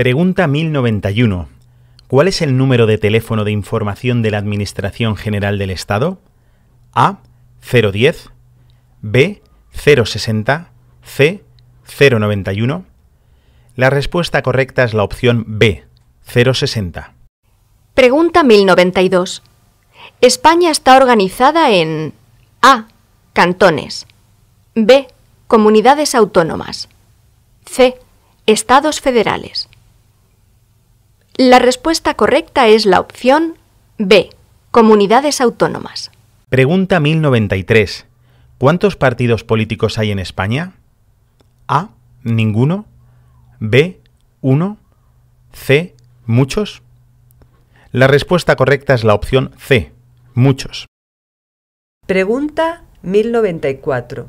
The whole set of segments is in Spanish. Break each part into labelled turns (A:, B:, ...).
A: Pregunta 1091. ¿Cuál es el número de teléfono de información de la Administración General del Estado? A. 010. B. 060. C. 091. La respuesta correcta es la opción B. 060.
B: Pregunta 1092. España está organizada en A. Cantones. B. Comunidades autónomas. C. Estados federales. La respuesta correcta es la opción B, comunidades autónomas.
A: Pregunta 1093. ¿Cuántos partidos políticos hay en España? A. Ninguno. B. Uno. C. Muchos. La respuesta correcta es la opción C. Muchos.
C: Pregunta 1094.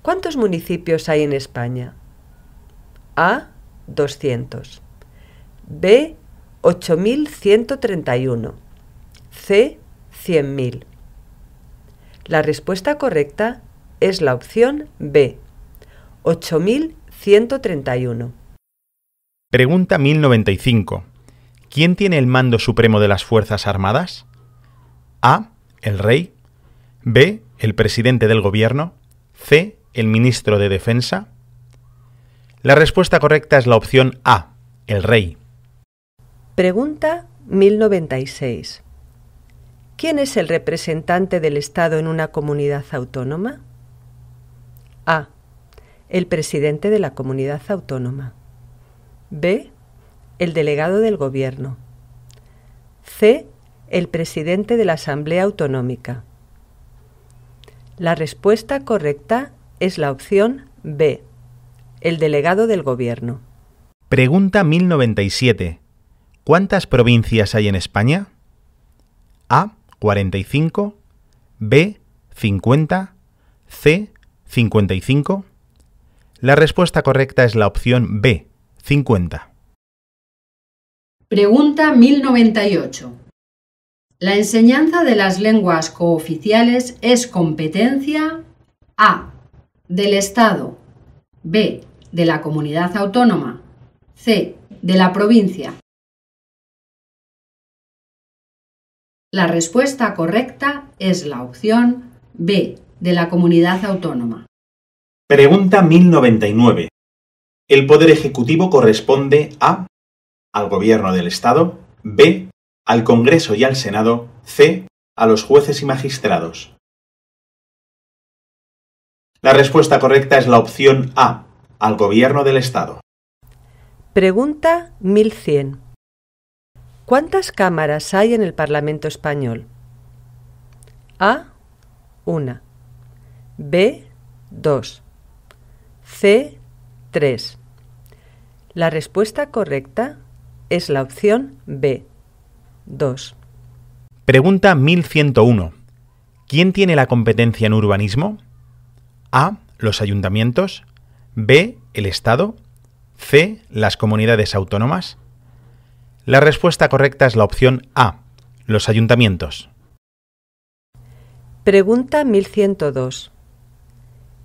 C: ¿Cuántos municipios hay en España? A. 200. B. 8131. C 100.000. La respuesta correcta es la opción B. 8131.
A: Pregunta 1095. ¿Quién tiene el mando supremo de las Fuerzas Armadas? A. El rey. B. El presidente del gobierno. C. El ministro de Defensa. La respuesta correcta es la opción A. El rey.
C: Pregunta 1096. ¿Quién es el representante del Estado en una comunidad autónoma? A. El presidente de la comunidad autónoma. B. El delegado del gobierno. C. El presidente de la Asamblea Autonómica. La respuesta correcta es la opción B. El delegado del gobierno.
A: Pregunta 1097. ¿Cuántas provincias hay en España? A. 45. B. 50. C. 55. La respuesta correcta es la opción B. 50.
D: Pregunta 1098. La enseñanza de las lenguas cooficiales es competencia A. del Estado, B. de la comunidad autónoma, C. de la provincia La respuesta correcta es la opción B, de la comunidad autónoma.
A: Pregunta 1099. ¿El poder ejecutivo corresponde a al gobierno del Estado, b al Congreso y al Senado, c a los jueces y magistrados? La respuesta correcta es la opción A, al gobierno del Estado.
C: Pregunta 1100. ¿Cuántas cámaras hay en el Parlamento español? A. Una. B. Dos. C. Tres. La respuesta correcta es la opción B. dos.
A: Pregunta 1101. ¿Quién tiene la competencia en urbanismo? A. Los ayuntamientos. B. El Estado. C. Las comunidades autónomas. La respuesta correcta es la opción A, los ayuntamientos.
C: Pregunta 1102.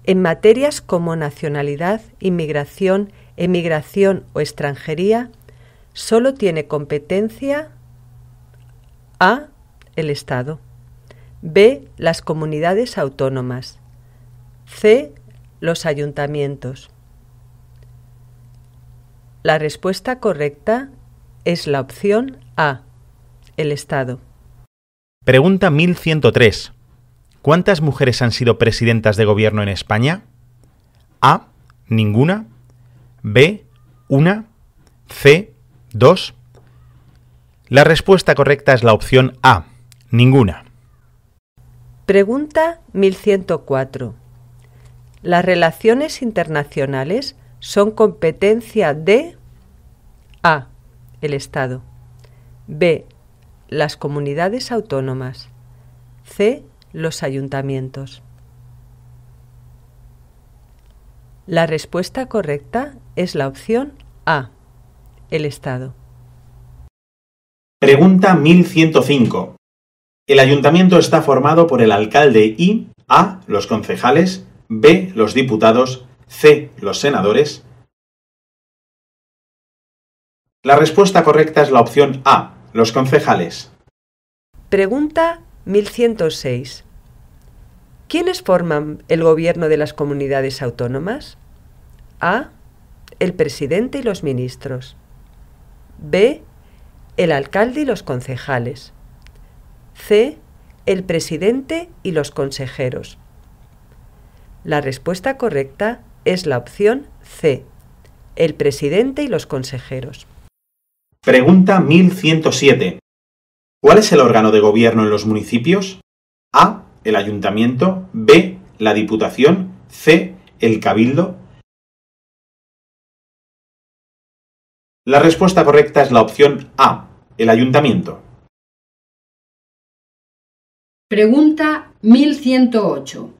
C: En materias como nacionalidad, inmigración, emigración o extranjería, solo tiene competencia A. el Estado. B. las comunidades autónomas. C. los ayuntamientos. La respuesta correcta es la opción A, el Estado.
A: Pregunta 1103. ¿Cuántas mujeres han sido presidentas de gobierno en España? A. Ninguna. B. Una. C. Dos. La respuesta correcta es la opción A. Ninguna.
C: Pregunta 1104. ¿Las relaciones internacionales son competencia de A el Estado. B. Las comunidades autónomas. C. Los ayuntamientos. La respuesta correcta es la opción A. El Estado.
A: Pregunta 1105. El ayuntamiento está formado por el alcalde y A. los concejales, B. los diputados, C. los senadores la respuesta correcta es la opción A, los concejales.
C: Pregunta 1106. ¿Quiénes forman el gobierno de las comunidades autónomas? A. El presidente y los ministros. B. El alcalde y los concejales. C. El presidente y los consejeros. La respuesta correcta es la opción C. El presidente y los consejeros.
A: Pregunta 1107. ¿Cuál es el órgano de gobierno en los municipios? A. El ayuntamiento. B. La diputación. C. El cabildo. La
D: respuesta correcta es la opción A. El ayuntamiento. Pregunta 1108.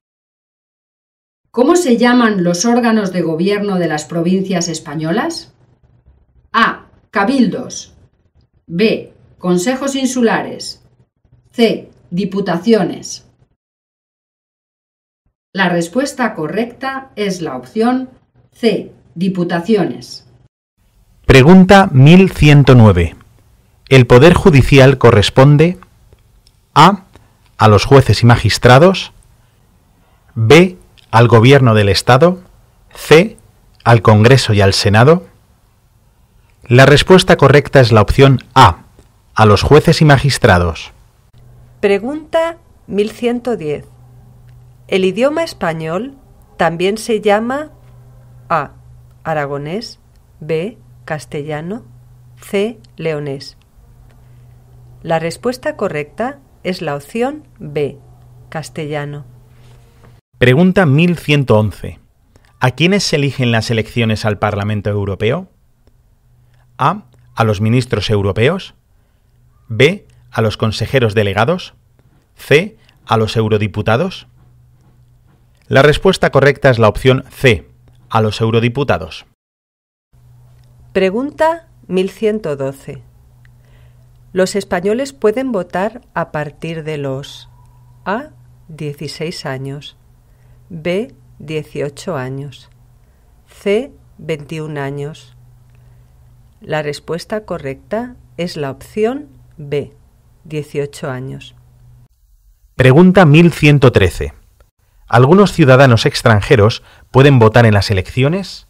D: ¿Cómo se llaman los órganos de gobierno de las provincias españolas? A cabildos. B. Consejos insulares. C. Diputaciones. La respuesta correcta es la opción C. Diputaciones.
A: Pregunta 1109. ¿El Poder Judicial corresponde a. a los jueces y magistrados? b. al Gobierno del Estado? c. al Congreso y al Senado? La respuesta correcta es la opción A, a los jueces y magistrados.
C: Pregunta 1110. El idioma español también se llama A. Aragonés, B. Castellano, C. Leonés. La respuesta correcta es la opción B. Castellano.
A: Pregunta 1111. ¿A quiénes se eligen las elecciones al Parlamento Europeo? A. A los ministros europeos. B. A los consejeros delegados. C. A los eurodiputados. La respuesta correcta es la opción C. A los eurodiputados.
C: Pregunta 1112. Los españoles pueden votar a partir de los A. 16 años. B. 18 años. C. 21 años. La respuesta correcta es la opción B, 18 años.
A: Pregunta 1113. ¿Algunos ciudadanos extranjeros pueden votar en las elecciones?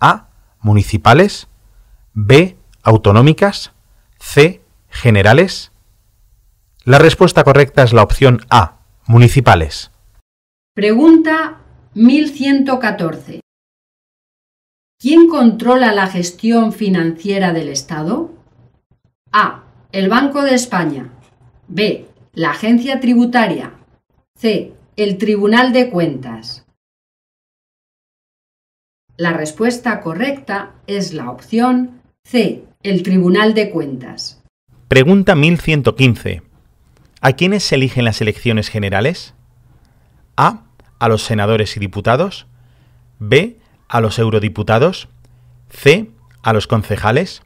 A: A. Municipales. B. Autonómicas. C. Generales. La respuesta correcta es la opción A. Municipales.
D: Pregunta 1114. ¿Quién controla la gestión financiera del Estado? A. El Banco de España. B. La Agencia Tributaria. C. El Tribunal de Cuentas. La respuesta correcta es la opción C. El Tribunal de Cuentas.
A: Pregunta 1115. ¿A quiénes se eligen las elecciones generales? A. A los senadores y diputados. B a los eurodiputados? C. A los concejales.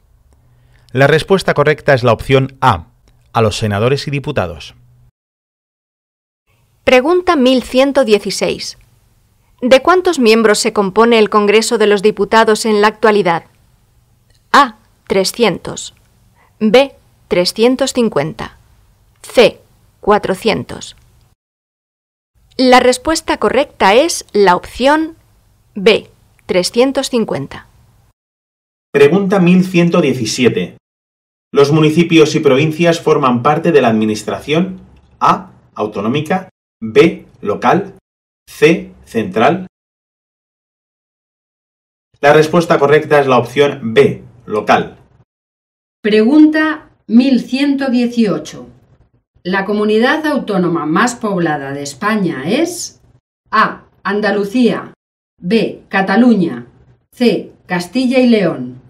A: La respuesta correcta es la opción A. A los senadores y diputados.
B: Pregunta 1116. ¿De cuántos miembros se compone el Congreso de los Diputados en la actualidad? A. 300. B. 350. C. 400. La respuesta correcta es la opción B. 350.
A: Pregunta 1117. ¿Los municipios y provincias forman parte de la Administración A. Autonómica, B. Local, C. Central? La respuesta correcta es la opción B. Local.
D: Pregunta 1118. La comunidad autónoma más poblada de España es A. Andalucía, B. Cataluña. C. Castilla y León.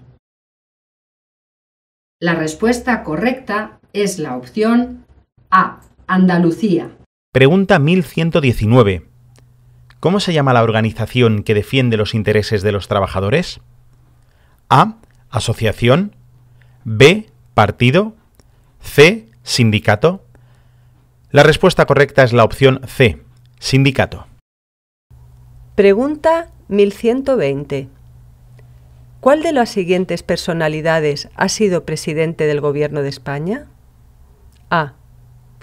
D: La respuesta correcta es la opción A.
A: Andalucía. Pregunta 1119. ¿Cómo se llama la organización que defiende los intereses de los trabajadores? A. Asociación. B. Partido. C. Sindicato. La respuesta correcta es la opción C. Sindicato.
C: Pregunta 1120. ¿Cuál de las siguientes personalidades ha sido presidente del Gobierno de España? A.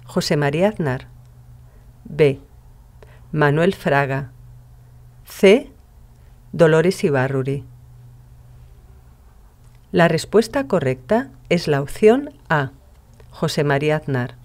C: José María Aznar. B. Manuel Fraga. C. Dolores Ibarruri. La respuesta correcta es la opción A. José María Aznar.